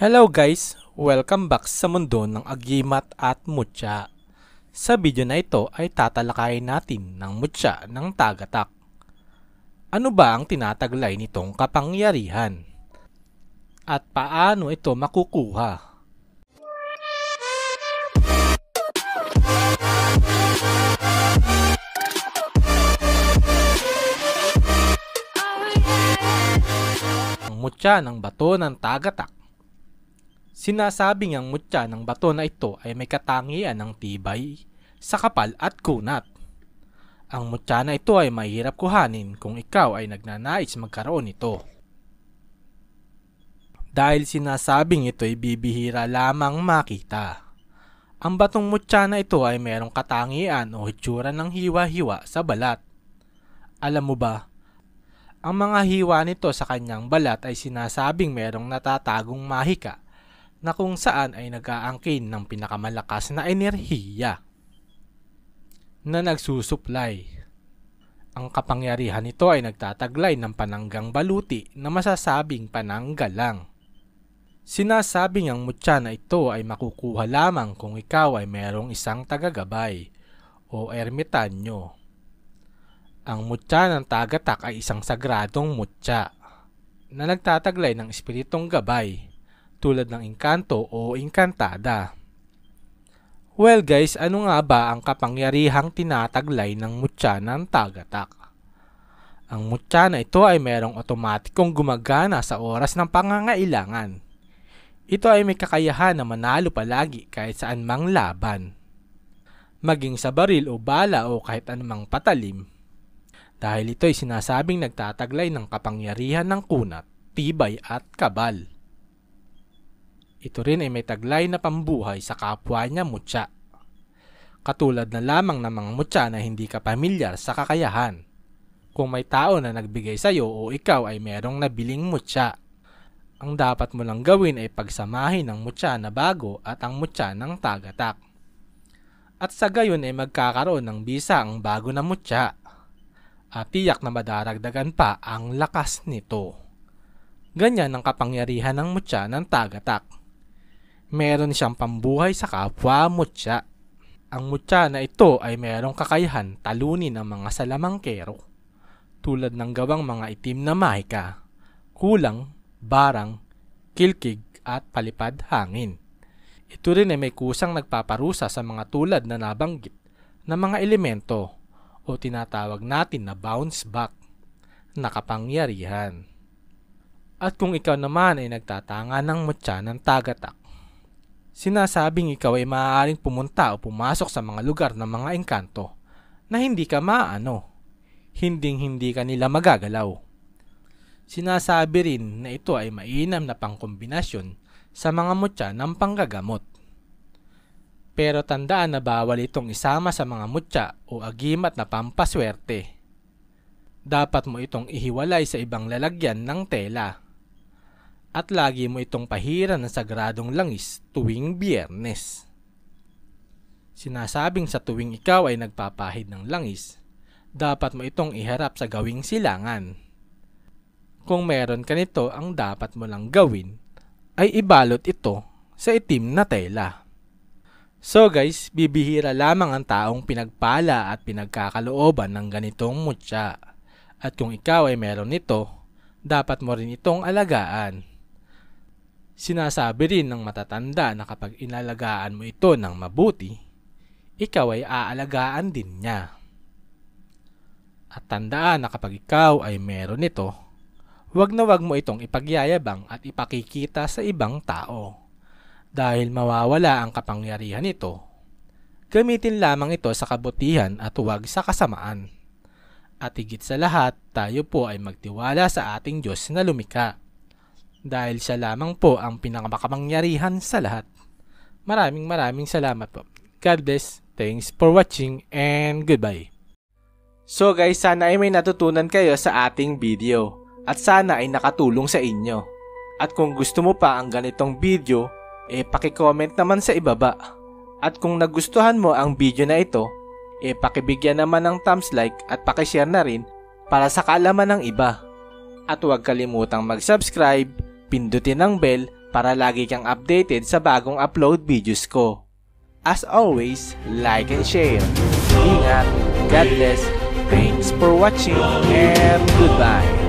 Hello guys! Welcome back sa mundo ng agimat at mutya. Sa video na ito ay tatalakayin natin ng mutya ng tagatak. Ano ba ang tinataglay nitong kapangyarihan? At paano ito makukuha? Ang mutya ng bato ng tagatak Sinasabi ngang mutya ng bato na ito ay may katangian ng tibay, sakapal at kunat. Ang mutya na ito ay mahirap kuhanin kung ikaw ay nagnanais magkaroon nito. Dahil sinasabing ito ay bibihira lamang makita. Ang batong mutya na ito ay mayroong katangian o hitsura ng hiwa-hiwa sa balat. Alam mo ba, ang mga hiwa nito sa kanyang balat ay sinasabing mayroong natatagong mahika na kung saan ay nag-aangkin ng pinakamalakas na enerhiya na nagsusuplay. Ang kapangyarihan nito ay nagtataglay ng pananggang baluti na masasabing pananggalang. Sinasabi niyang mutya na ito ay makukuha lamang kung ikaw ay mayroong isang tagagabay o ermitanyo. Ang mutya ng tagatak ay isang sagradong mutya na nagtataglay ng espiritong gabay tulad ng Encanto o Encantada. Well guys, ano nga ba ang kapangyarihang tinataglay ng mutya ng tagatak? Ang mutya na ito ay mayroong otomatikong gumagana sa oras ng pangangailangan. Ito ay may kakayahan na manalo palagi kahit saan mang laban. Maging sa baril o bala o kahit anumang patalim. Dahil ito ay sinasabing nagtataglay ng kapangyarihan ng kunat, tibay at kabal. Ito rin ay may taglay na pambuhay sa kapwa niya mutya. Katulad na lamang ng mga mutya na hindi ka pamilyar sa kakayahan. Kung may tao na nagbigay sa iyo o ikaw ay merong nabiling mutya. Ang dapat mo lang gawin ay pagsamahin ang mutya na bago at ang mutya ng tagatak. At sa gayon ay magkakaroon ng bisa ang bago na mutya at tiyak na madaragdagan pa ang lakas nito. Ganyan ang kapangyarihan ng mutya ng tagatak meron siyang pambuhay sa kapwa mutya. Ang mutya na ito ay merong kakayahan talunin ang mga salamangkero tulad ng gawang mga itim na mahika, kulang, barang, kilkig at palipad hangin. Ito rin ay may kusang nagpaparusa sa mga tulad na nabanggit na mga elemento o tinatawag natin na bounce back na kapangyarihan. At kung ikaw naman ay nagtatanga ng mutya ng tagatak, Sinasabing ikaw ay maaaring pumunta o pumasok sa mga lugar ng mga engkanto na hindi ka maano. Hinding-hindi ka nila magagalaw. Sinasabi rin na ito ay mainam na pangkombinasyon sa mga mutya ng panggagamot. Pero tandaan na bawal itong isama sa mga mutya o agimat na pampaswerte. Dapat mo itong ihiwalay sa ibang lalagyan ng tela at lagi mo itong pahiran ng sagradong langis tuwing biyernes. Sinasabing sa tuwing ikaw ay nagpapahid ng langis, dapat mo itong iharap sa gawing silangan. Kung meron ka nito, ang dapat mo lang gawin ay ibalot ito sa itim na tela. So guys, bibihira lamang ang taong pinagpala at pinagkakalooban ng ganitong mutya. At kung ikaw ay meron nito, dapat mo rin itong alagaan. Sinasabi rin ng matatanda na kapag inalagaan mo ito ng mabuti, ikaw ay aalagaan din niya. At tandaan na kapag ikaw ay meron nito, huwag na huwag mo itong ipagyayabang at ipakikita sa ibang tao dahil mawawala ang kapangyarihan nito. Gamitin lamang ito sa kabutihan at huwag sa kasamaan. At higit sa lahat, tayo po ay magtiwala sa ating Diyos na lumikha dahil siya lamang po ang pinakamakapangyarihan sa lahat. Maraming maraming salamat po. God bless. Thanks for watching and goodbye. So guys, sana ay may natutunan kayo sa ating video at sana ay nakatulong sa inyo. At kung gusto mo pa ang ganitong video, eh paki-comment naman sa ibaba. At kung nagustuhan mo ang video na ito, eh pakibigyan naman ng thumbs like at pakishare na rin para sa kaalaman ng iba. At huwag kalimutang mag-subscribe Pindutin ang bell para lagi kang updated sa bagong upload videos ko. As always, like and share. Ingat, God bless, thanks for watching, and goodbye.